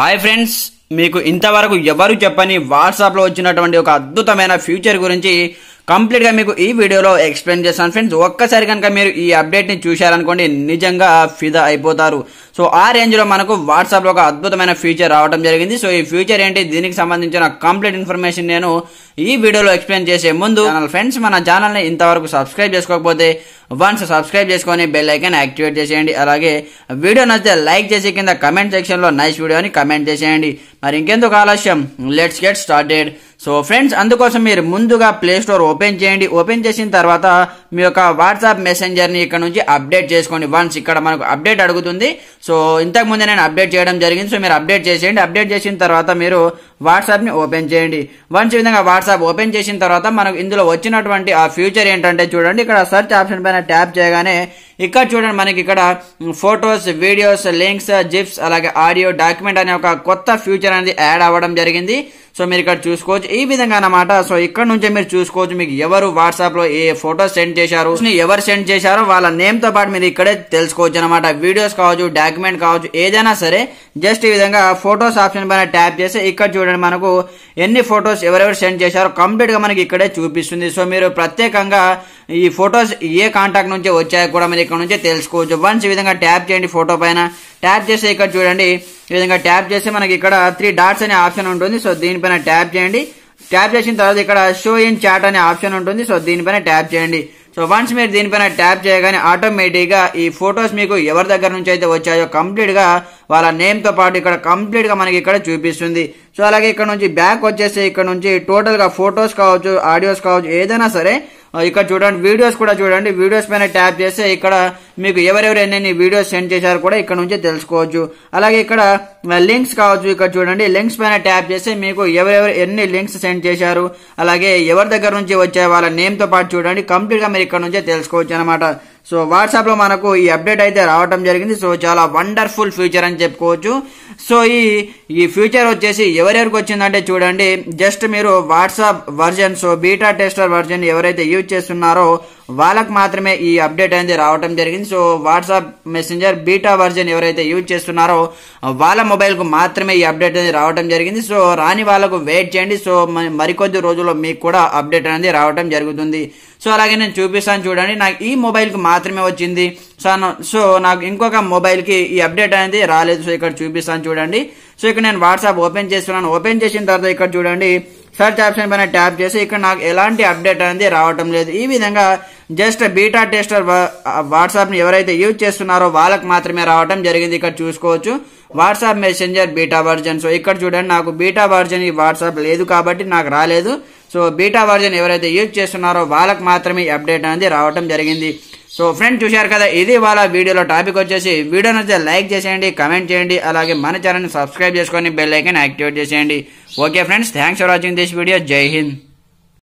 hi friends మీకు ఇంతవరకు ఎవరు చెప్పని వాట్సాప్లో వచ్చినటువంటి ఒక అద్భుతమైన ఫ్యూచర్ గురించి కంప్లీట్గా మీకు ఈ వీడియోలో ఎక్స్ప్లెయిన్ చేస్తాను ఫ్రెండ్స్ ఒక్కసారి కనుక మీరు ఈ అప్డేట్ని చూశారనుకోండి నిజంగా ఫిదా అయిపోతారు సో ఆ రేంజ్లో మనకు వాట్సాప్లో ఒక అద్భుతమైన ఫీచర్ రావడం జరిగింది సో ఈ ఫీచర్ ఏంటి దీనికి సంబంధించిన కంప్లీట్ ఇన్ఫర్మేషన్ నేను ఈ వీడియోలో ఎక్స్ప్లెయిన్ చేసే ముందు ఫ్రెండ్స్ మన ఛానల్ని ఇంతవరకు సబ్స్క్రైబ్ చేసుకోకపోతే వన్స్ సబ్స్క్రైబ్ చేసుకొని బెల్ ఐకాన్ యాక్టివేట్ చేసేయండి అలాగే వీడియో నచ్చితే లైక్ చేసి కింద కమెంట్ సెక్షన్లో నైస్ వీడియో అని కమెంట్ చేసేయండి మరి ఇంకెందుకు ఆలస్యం let's get started so friends అందుకోసం మీరు ముందుగా ప్లే స్టోర్ ఓపెన్ చేయండి ఓపెన్ చేసిన తర్వాత మీ యొక్క వాట్సాప్ ని ఇక్కడ నుంచి అప్డేట్ చేసుకోండి వన్స్ ఇక్కడ మనకు అప్డేట్ అడుగుతుంది సో ఇంతకు ముందే నేను అప్డేట్ చేయడం జరిగింది సో మీరు అప్డేట్ చేసేయండి అప్డేట్ చేసిన తర్వాత మీరు వాట్సాప్ని ఓపెన్ చేయండి వన్స్ ఈ విధంగా వాట్సాప్ ఓపెన్ చేసిన తర్వాత మనకు ఇందులో వచ్చినటువంటి ఆ ఫ్యూచర్ ఏంటంటే చూడండి ఇక్కడ సెర్చ్ ఆప్షన్ పైన ట్యాప్ చేయగానే ఇక్కడ చూడండి మనకి ఇక్కడ ఫొటోస్ వీడియోస్ లింక్స్ జిప్స్ అలాగే ఆడియో డాక్యుమెంట్ అనే ఒక కొత్త ఫ్యూచర్ అనేది యాడ్ అవ్వడం జరిగింది సో మీరు ఇక్కడ చూసుకోవచ్చు ఈ విధంగా అనమాట సో ఇక్కడ నుంచే మీరు చూసుకోవచ్చు మీకు ఎవరు వాట్సాప్ లో ఏ ఫోటో సెండ్ చేశారు ఎవరు సెండ్ చేశారో వాళ్ళ నేమ్ తో పాటు మీరు ఇక్కడే తెలుసుకోవచ్చు అనమాట వీడియోస్ కావచ్చు డాక్యుమెంట్ కావచ్చు ఏదైనా సరే జస్ట్ ఈ విధంగా ఫొటోస్ ఆప్షన్ పైన ట్యాప్ చేస్తే ఇక్కడ చూడండి చూడండి మనకు ఎన్ని ఫొటోస్ ఎవరెవరు సెండ్ చేశారో కంప్లీట్గా మనకి ఇక్కడే చూపిస్తుంది సో మీరు ప్రత్యేకంగా ఈ ఫొటోస్ ఏ కాంటాక్ట్ నుంచి వచ్చాయో కూడా మీరు ఇక్కడ నుంచే తెలుసుకోవచ్చు వన్స్ ఈ విధంగా ట్యాప్ చేయండి ఫోటో పైన ట్యాప్ చేస్తే ఇక్కడ చూడండి ఈ విధంగా ట్యాప్ చేస్తే మనకి ఇక్కడ త్రీ డాట్స్ అనే ఆప్షన్ ఉంటుంది సో దీనిపైన ట్యాప్ చేయండి ట్యాప్ చేసిన తర్వాత ఇక్కడ షో ఇన్ చాట్ అనే ఆప్షన్ ఉంటుంది సో దీనిపైన ట్యాప్ చేయండి సో వన్స్ మీరు దీనిపైన ట్యాప్ చేయగానే ఆటోమేటిక్గా ఈ ఫొటోస్ మీకు ఎవరి దగ్గర నుంచి అయితే వచ్చాయో కంప్లీట్గా వాళ్ళ నేమ్తో పాటు ఇక్కడ కంప్లీట్గా మనకి ఇక్కడ చూపిస్తుంది సో అలాగే ఇక్కడ నుంచి బ్యాక్ వచ్చేసి ఇక్కడ నుంచి టోటల్గా ఫొటోస్ కావచ్చు ఆడియోస్ కావచ్చు ఏదైనా సరే ఇక్కడ చూడండి వీడియోస్ కూడా చూడండి వీడియోస్ పైన ట్యాప్ చేస్తే ఇక్కడ మీకు ఎవరెవరు ఎన్నెన్ని వీడియోస్ సెండ్ చేశారు కూడా ఇక్కడ నుంచి తెలుసుకోవచ్చు అలాగే ఇక్కడ లింక్స్ కావచ్చు ఇక్కడ చూడండి లింక్స్ పైన ట్యాప్ చేస్తే మీకు ఎవరెవరు ఎన్ని లింక్స్ సెండ్ చేశారు అలాగే ఎవరి దగ్గర నుంచి వచ్చే వాళ్ళ నేమ్తో పాటు చూడండి కంప్లీట్గా మీరు ఇక్కడ నుంచే తెలుసుకోవచ్చు అనమాట సో వాట్సాప్లో మనకు ఈ అప్డేట్ అయితే రావటం జరిగింది సో చాలా వండర్ఫుల్ ఫ్యూచర్ అని చెప్పుకోవచ్చు సో ఈ ఈ ఫ్యూచర్ వచ్చేసి ఎవరెవరికి వచ్చిందంటే చూడండి జస్ట్ మీరు WhatsApp version so beta tester version ఎవరైతే యూజ్ చేస్తున్నారో వాళ్ళకు మాత్రమే ఈ అప్డేట్ అనేది రావడం జరిగింది so WhatsApp messenger beta version ఎవరైతే యూజ్ చేస్తున్నారో వాళ్ళ మొబైల్కు మాత్రమే ఈ అప్డేట్ అనేది రావడం జరిగింది సో రాని వాళ్ళకు వెయిట్ చేయండి సో మరికొద్ది రోజుల్లో మీకు కూడా అప్డేట్ అనేది రావడం జరుగుతుంది సో అలాగే నేను చూపిస్తాను చూడండి నాకు ఈ మొబైల్కి మాత్రమే వచ్చింది సో సో నాకు ఇంకొక మొబైల్కి ఈ అప్డేట్ అనేది రాలేదు సో ఇక్కడ చూపిస్తాను చూడండి సో ఇక్కడ నేను వాట్సాప్ ఓపెన్ చేస్తున్నాను ఓపెన్ చేసిన తర్వాత ఇక్కడ చూడండి సర్చ్ ఆప్షన్ పైన ట్యాప్ చేసి ఇక్కడ నాకు ఎలాంటి అప్డేట్ అనేది రావటం లేదు ఈ విధంగా జస్ట్ బీటా టెస్టర్ వాట్సాప్ని ఎవరైతే యూజ్ చేస్తున్నారో వాళ్ళకి మాత్రమే రావడం జరిగింది ఇక్కడ చూసుకోవచ్చు WhatsApp messenger beta version so ఇక్కడ చూడండి నాకు బీటా వర్జన్ ఈ వాట్సాప్ లేదు కాబట్టి నాకు రాలేదు సో బీటా వర్జన్ ఎవరైతే యూజ్ చేస్తున్నారో వాళ్ళకి మాత్రమే అప్డేట్ అనేది రావడం జరిగింది సో ఫ్రెండ్ చూశారు కదా ఇది వాళ్ళ వీడియోలో టాపిక్ వచ్చేసి వీడియోని అయితే లైక్ చేసేయండి కమెంట్ చేయండి అలాగే మన ఛానల్ని సబ్స్క్రైబ్ చేసుకొని బెల్ ఐకన్ యాక్టివేట్ చేసేయండి okay friends thanks for watching this video Jai Hind